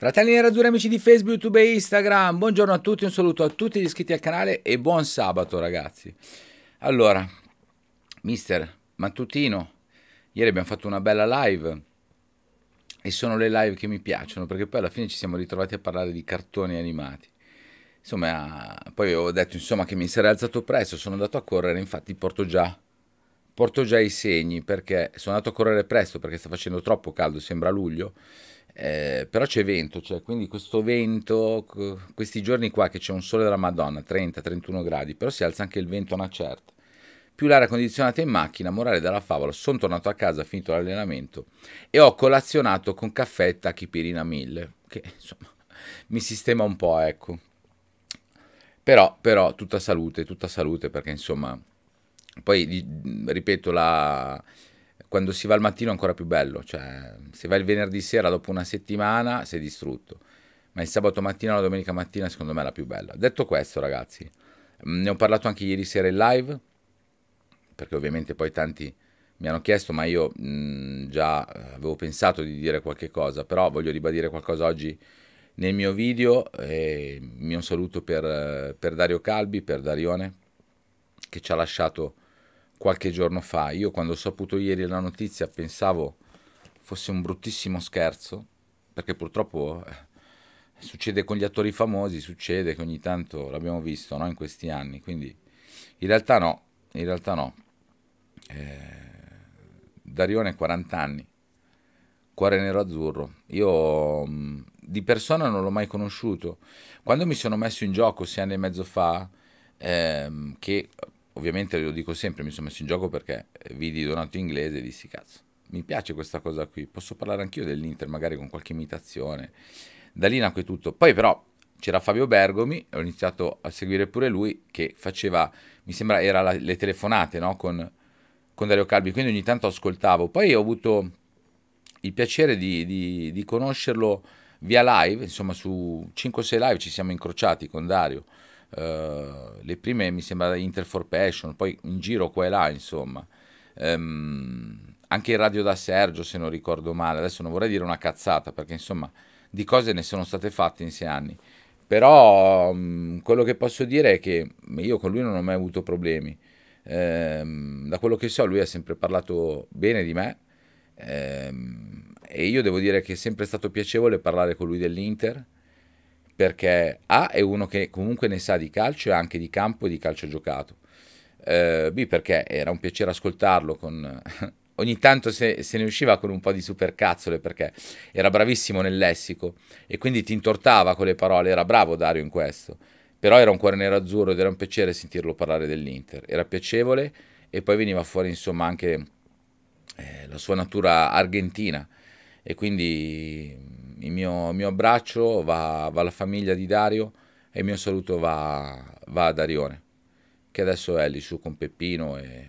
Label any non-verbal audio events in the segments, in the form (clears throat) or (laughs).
Fratelli Nerazzurri, amici di Facebook, YouTube e Instagram, buongiorno a tutti, un saluto a tutti gli iscritti al canale e buon sabato ragazzi. Allora, mister Mattutino, ieri abbiamo fatto una bella live e sono le live che mi piacciono perché poi alla fine ci siamo ritrovati a parlare di cartoni animati. Insomma, poi ho detto insomma, che mi sarei alzato presto, sono andato a correre, infatti porto già, porto già i segni perché sono andato a correre presto perché sta facendo troppo caldo, sembra luglio eh, però c'è vento, cioè, quindi questo vento, questi giorni qua che c'è un sole della Madonna, 30-31 gradi, però si alza anche il vento a una certa. Più l'aria condizionata in macchina, morale dalla favola, sono tornato a casa, finito l'allenamento e ho colazionato con caffè e tachipirina 1000, che insomma (laughs) mi sistema un po', ecco. Però, però, tutta salute, tutta salute, perché insomma, poi ripeto la quando si va al mattino è ancora più bello, cioè se vai il venerdì sera dopo una settimana sei distrutto, ma il sabato mattina o la domenica mattina secondo me è la più bella. Detto questo ragazzi, mm, ne ho parlato anche ieri sera in live, perché ovviamente poi tanti mi hanno chiesto, ma io mh, mm, già avevo pensato di dire qualche cosa, però voglio ribadire qualcosa oggi nel mio video e mi un saluto per, per Dario Calbi, per Darione, che ci ha lasciato qualche giorno fa. Io quando ho saputo ieri la notizia pensavo fosse un bruttissimo scherzo, perché purtroppo eh, succede con gli attori famosi, succede che ogni tanto l'abbiamo visto no? in questi anni, quindi in realtà no, in realtà no. Eh, Darione 40 anni, cuore nero azzurro. Io mh, mm, di persona non l'ho mai conosciuto. Quando mi sono messo in gioco sei anni e mezzo fa, ehm, che ovviamente lo dico sempre, mi sono messo in gioco perché eh, vidi Donato inglese e dissi cazzo, mi piace questa cosa qui, posso parlare anch'io dell'Inter magari con qualche imitazione. Da lì nacque tutto. Poi però c'era Fabio Bergomi, ho iniziato a seguire pure lui che faceva, mi sembra era la, le telefonate no? con, con, Dario Calvi, quindi ogni tanto ascoltavo. Poi ho avuto il piacere di, di, di conoscerlo via live, insomma su 5-6 live ci siamo incrociati con Dario eh, le prime mi sembra Inter for Passion, poi in giro qua e là, insomma. Um, anche il radio da Sergio, se non ricordo male, adesso non vorrei dire una cazzata, perché insomma di cose ne sono state fatte in sei anni. Però um, quello che posso dire è che io con lui non ho mai avuto problemi. Um, da quello che so, lui ha sempre parlato bene di me. Ehm, e io devo dire che è sempre stato piacevole parlare con lui dell'Inter perché A è uno che comunque ne sa di calcio e anche di campo e di calcio giocato, eh, B perché era un piacere ascoltarlo con... (laughs) Ogni tanto se, se, ne usciva con un po' di supercazzole perché era bravissimo nel lessico e quindi ti intortava con le parole, era bravo Dario in questo, però era un cuore nero azzurro ed era un piacere sentirlo parlare dell'Inter, era piacevole e poi veniva fuori insomma anche eh, la sua natura argentina e quindi il mio, mio abbraccio va, va, alla famiglia di Dario e il mio saluto va, va a Darione, che adesso è lì su con Peppino e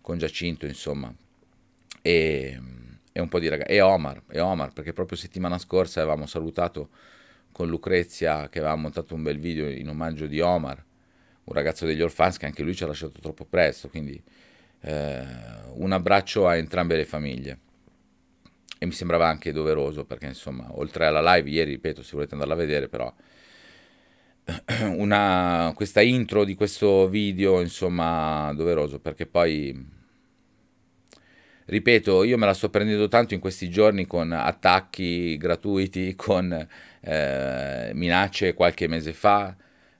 con Giacinto, insomma, e, e un po' di ragazzi, e Omar, e Omar, perché proprio settimana scorsa avevamo salutato con Lucrezia che aveva montato un bel video in omaggio di Omar, un ragazzo degli Orfans che anche lui ci ha lasciato troppo presto, quindi eh, un abbraccio a entrambe le famiglie e mi sembrava anche doveroso perché insomma oltre alla live ieri ripeto se volete andarla a vedere però (clears throat) una, questa intro di questo video insomma doveroso perché poi ripeto io me la sto prendendo tanto in questi giorni con attacchi gratuiti (laughs) con eh, minacce qualche mese fa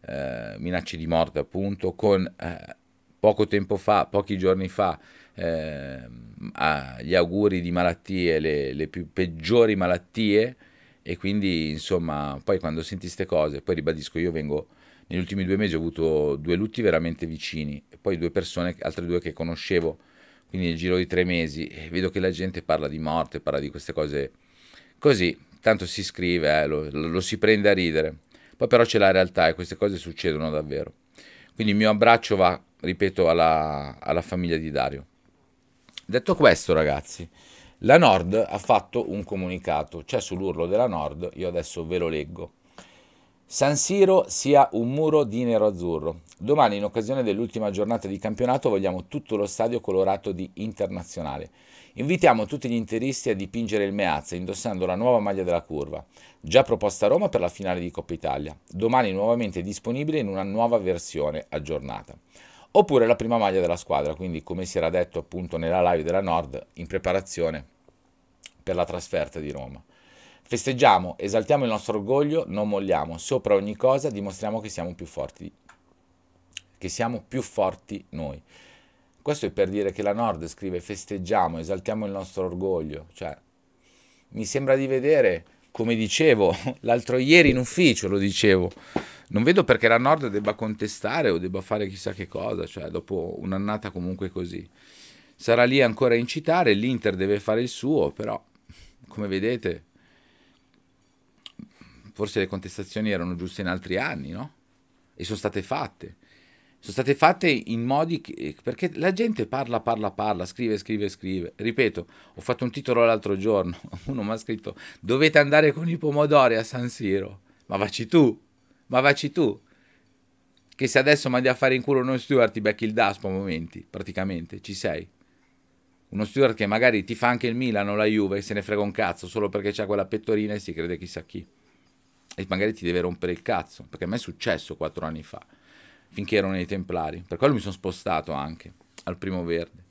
eh, minacce di morte appunto con eh, poco tempo fa pochi giorni fa Ehm, agli auguri di malattie, le, le più peggiori malattie e quindi insomma poi quando senti queste cose, poi ribadisco io vengo negli ultimi due mesi ho avuto due lutti veramente vicini e poi due persone, altre due che conoscevo, quindi nel giro di tre mesi vedo che la gente parla di morte, parla di queste cose così, tanto si scrive, eh, lo, lo, si prende a ridere, poi però c'è la realtà e queste cose succedono davvero. Quindi il mio abbraccio va, ripeto, alla, alla famiglia di Dario. Detto questo, ragazzi, la Nord ha fatto un comunicato, c'è sull'urlo della Nord, io adesso ve lo leggo. San Siro sia un muro di nero-azzurro. Domani, in occasione dell'ultima giornata di campionato, vogliamo tutto lo stadio colorato di Internazionale. Invitiamo tutti gli interisti a dipingere il Meazza indossando la nuova maglia della curva, già proposta a Roma per la finale di Coppa Italia. Domani nuovamente disponibile in una nuova versione aggiornata oppure la prima maglia della squadra, quindi come si era detto appunto nella live della Nord in preparazione per la trasferta di Roma. Festeggiamo, esaltiamo il nostro orgoglio, non molliamo, sopra ogni cosa dimostriamo che siamo più forti, che siamo più forti noi. Questo è per dire che la Nord scrive festeggiamo, esaltiamo il nostro orgoglio, cioè mi sembra di vedere come dicevo (laughs) l'altro ieri in ufficio, lo dicevo, non vedo perché la Nord debba contestare o debba fare chissà che cosa, cioè dopo un'annata comunque così. Sarà lì ancora a incitare, l'Inter deve fare il suo, però come vedete forse le contestazioni erano giuste in altri anni, no? E sono state fatte sono state fatte in modi che, perché la gente parla, parla, parla, scrive, scrive, scrive. Ripeto, ho fatto un titolo l'altro giorno, (laughs) uno mi ha scritto dovete andare con i pomodori a San Siro, ma vaci tu, ma vaci tu. Che se adesso mandi a fare in culo uno steward ti becchi il daspo a momenti, praticamente, ci sei. Uno steward che magari ti fa anche il Milano, la Juve, e se ne frega un cazzo solo perché c'ha quella pettorina e si crede chissà chi. E magari ti deve rompere il cazzo, perché a me è successo quattro anni fa finché ero nei Templari. Per quello mi sono spostato anche al primo verde,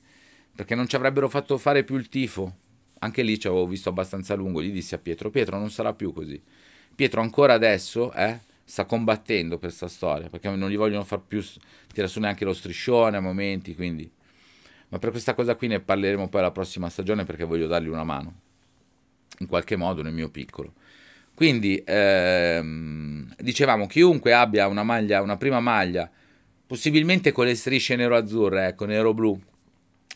perché non ci avrebbero fatto fare più il tifo. Anche lì ci avevo visto abbastanza lungo, gli dissi a Pietro, Pietro non sarà più così. Pietro ancora adesso eh, sta combattendo per questa storia, perché non gli vogliono far più tirare su neanche lo striscione a momenti, quindi... Ma per questa cosa qui ne parleremo poi la prossima stagione perché voglio dargli una mano, in qualche modo nel mio piccolo. Quindi... Ehm dicevamo, chiunque abbia una maglia, una prima maglia, possibilmente con le strisce nero-azzurre, ecco, nero-blu,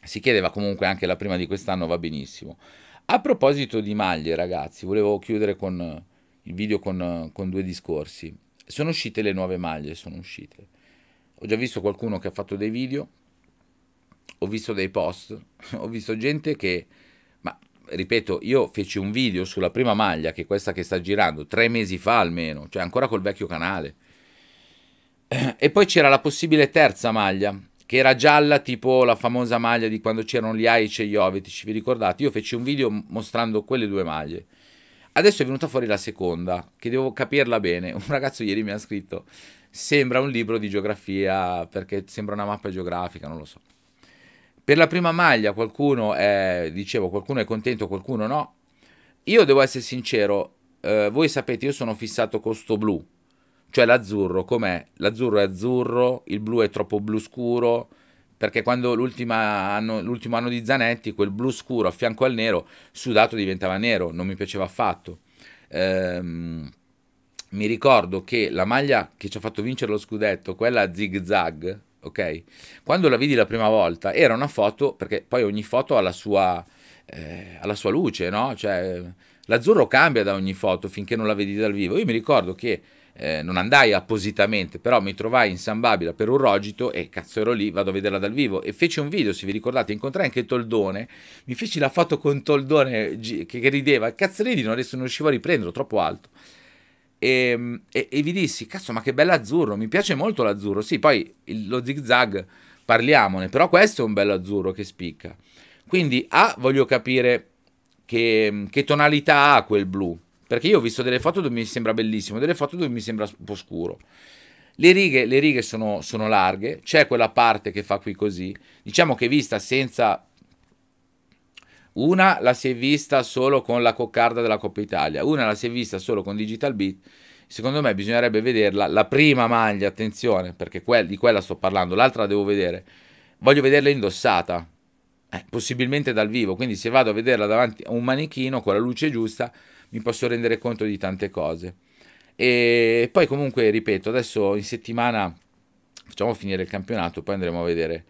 si chiedeva comunque anche la prima di quest'anno, va benissimo. A proposito di maglie, ragazzi, volevo chiudere con eh, il video con, eh, con due discorsi. Sono uscite le nuove maglie, sono uscite. Ho già visto qualcuno che ha fatto dei video, ho visto dei post, (laughs) ho visto gente che ripeto, io feci un video sulla prima maglia, che è questa che sta girando, tre mesi fa almeno, cioè ancora col vecchio canale. E poi c'era la possibile terza maglia, che era gialla, tipo la famosa maglia di quando c'erano gli Aic e gli Ovetic, vi ricordate? Io feci un video mostrando quelle due maglie. Adesso è venuta fuori la seconda, che devo capirla bene. (laughs) Un ragazzo ieri mi ha scritto, sembra un libro di geografia, perché sembra una mappa geografica, non lo so per la prima maglia qualcuno è, dicevo, qualcuno è contento, qualcuno no. Io devo essere sincero, eh, voi sapete, io sono fissato con sto blu, cioè l'azzurro, com'è? L'azzurro è azzurro, il blu è troppo blu scuro, perché quando l'ultimo anno, anno di Zanetti, quel blu scuro a fianco al nero, sudato diventava nero, non mi piaceva affatto. Ehm, mi ricordo che la maglia che ci ha fatto vincere lo scudetto, quella zig zag, ok? Quando la vidi la prima volta era una foto, perché poi ogni foto ha la sua, eh, la sua luce, no? Cioè, l'azzurro cambia da ogni foto finché non la vedi dal vivo. Io mi ricordo che eh, non andai appositamente, però mi trovai in San Babila per un rogito e cazzo ero lì, vado a vederla dal vivo e feci un video, se vi ricordate, incontrai anche Toldone, mi feci la foto con Toldone che, che rideva, cazzo ridi, non riuscivo a riprenderlo, troppo alto. E, ehm, e, e, vi dissi, cazzo, ma che bell'azzurro, mi piace molto l'azzurro. Sì, poi il, lo zigzag parliamone, però questo è un bello azzurro che spicca. Quindi A, voglio capire che, che, tonalità ha quel blu, perché io ho visto delle foto dove mi sembra bellissimo, delle foto dove mi sembra un po' scuro. Le righe, le righe sono, sono larghe, c'è quella parte che fa qui così, diciamo che vista senza una la si è vista solo con la coccarda della Coppa Italia, una la si è vista solo con Digital Beat. Secondo me bisognerebbe vederla, la prima maglia, attenzione, perché que di quella sto parlando, l'altra la devo vedere. Voglio vederla indossata, eh, possibilmente dal vivo, quindi se vado a vederla davanti a un manichino con la luce giusta mi posso rendere conto di tante cose. E poi comunque, ripeto, adesso in settimana facciamo finire il campionato, poi andremo a vedere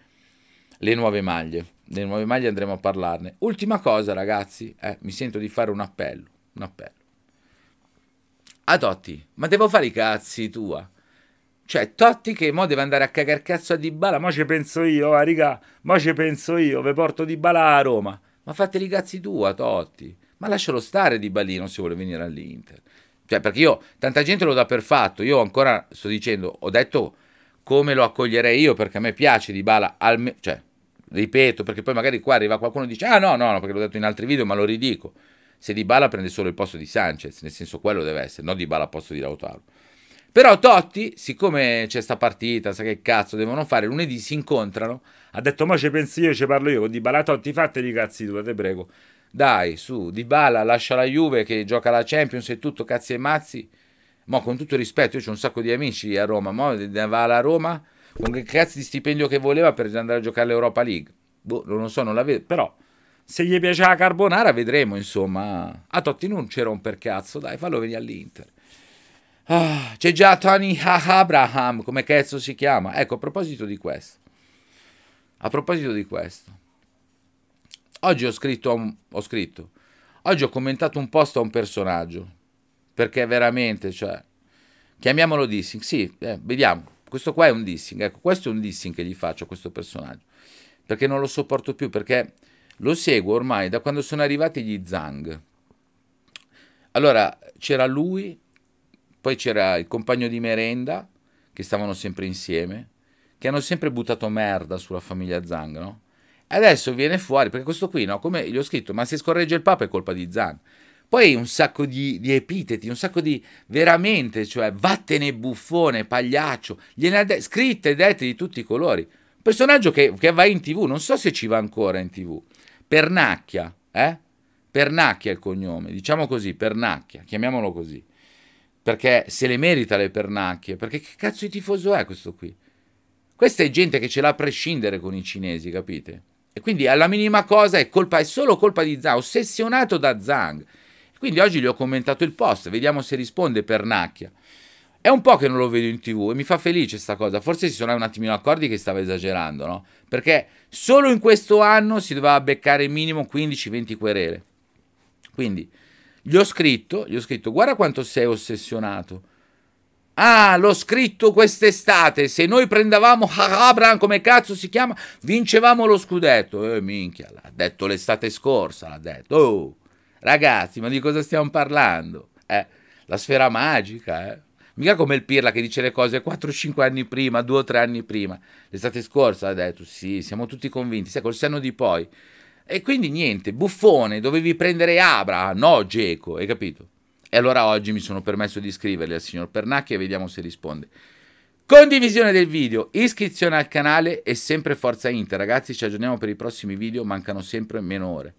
le nuove maglie delle nuove maglie andremo a parlarne. Ultima cosa ragazzi, eh, mi sento di fare un appello, un appello. A Totti, ma devo fare i cazzi tua? Cioè, Totti che mo deve andare a cagar cazzo a Dybala, mo ci penso io, ah, raga, mo ci penso io, ve porto Dybala a Roma. Ma fateli i cazzi tua, Totti. Ma lascialo stare Dybala non se vuole venire all'Inter. Cioè, perché io, tanta gente lo dà per fatto, io ancora sto dicendo, ho detto come lo accoglierei io, perché a me piace Dybala, al cioè, ripeto, perché poi magari qua arriva qualcuno e dice ah no, no, no, perché l'ho detto in altri video, ma lo ridico. Se Di Bala prende solo il posto di Sanchez, nel senso quello deve essere, non Di Bala al posto di Lautaro. Però Totti, siccome c'è sta partita, sa che cazzo devono fare, lunedì si incontrano, ha detto ma ci penso io, ci parlo io con Di Bala, Totti fateli i cazzi tu, te prego. Dai, su, Di Bala lascia la Juve che gioca la Champions e tutto, cazzi e mazzi. Mo con tutto rispetto, io ho un sacco di amici a Roma, mo va alla Roma con che cazzo di stipendio che voleva per andare a giocare all'Europa League. Boh, non lo so, non la vedo, però se gli piaceva la carbonara vedremo, insomma. A Totti non c'era un per cazzo, dai, fallo venire all'Inter. Ah, c'è già Tony ah, Abraham, come cazzo si chiama? Ecco, a proposito di questo. A proposito di questo. Oggi ho scritto, ho scritto, oggi ho commentato un post a un personaggio, perché veramente, cioè, chiamiamolo dissing, sì, eh, vediamo. Questo qua è un dissing, ecco, questo è un dissing che gli faccio a questo personaggio, perché non lo sopporto più, perché lo seguo ormai da quando sono arrivati gli Zang. Allora, c'era lui, poi c'era il compagno di merenda, che stavano sempre insieme, che hanno sempre buttato merda sulla famiglia Zang, no? Adesso viene fuori, perché questo qui, no? Come gli ho scritto, ma se scorregge il Papa è colpa di Zang. Poi un sacco di, di epiteti, un sacco di veramente, cioè vattene buffone, pagliaccio, gliene de- scritte e dette di tutti i colori. Un personaggio che, che, va in tv, non so se ci va ancora in tv. Pernacchia, eh? Pernacchia è il cognome, diciamo così, Pernacchia, chiamiamolo così. Perché se le merita le pernacchie, perché che cazzo di tifoso è questo qui? Questa è gente che ce l'ha a prescindere con i cinesi, capite? E quindi alla minima cosa è colpa, è solo colpa di Zhang, ossessionato da Zhang. Quindi oggi gli ho commentato il post, vediamo se risponde Pernacchia. È un po' che non lo vedo in tv e mi fa felice questa cosa. Forse si sono un attimino accorti che stava esagerando, no? Perché solo in questo anno si doveva beccare minimo 15-20 querele. Quindi gli ho scritto, gli ho scritto, guarda quanto sei ossessionato. Ah, l'ho scritto quest'estate, se noi prendevamo Harabran, come cazzo si chiama, vincevamo lo scudetto. Eh, minchia, l'ha detto l'estate scorsa, l'ha detto. Oh. Ragazzi, ma di cosa stiamo parlando? Eh, la sfera magica, eh? Mica come il Pirla che dice le cose 4-5 anni prima, 2-3 anni prima. L'estate scorsa ha detto, sì, siamo tutti convinti, sai, col senno di poi. E quindi niente, buffone, dovevi prendere Abra, ah, no Geco, hai capito? E allora oggi mi sono permesso di scriverle al signor Pernacchi e vediamo se risponde. Condivisione del video, iscrizione al canale e sempre Forza Inter. Ragazzi, ci aggiorniamo per i prossimi video, mancano sempre meno ore.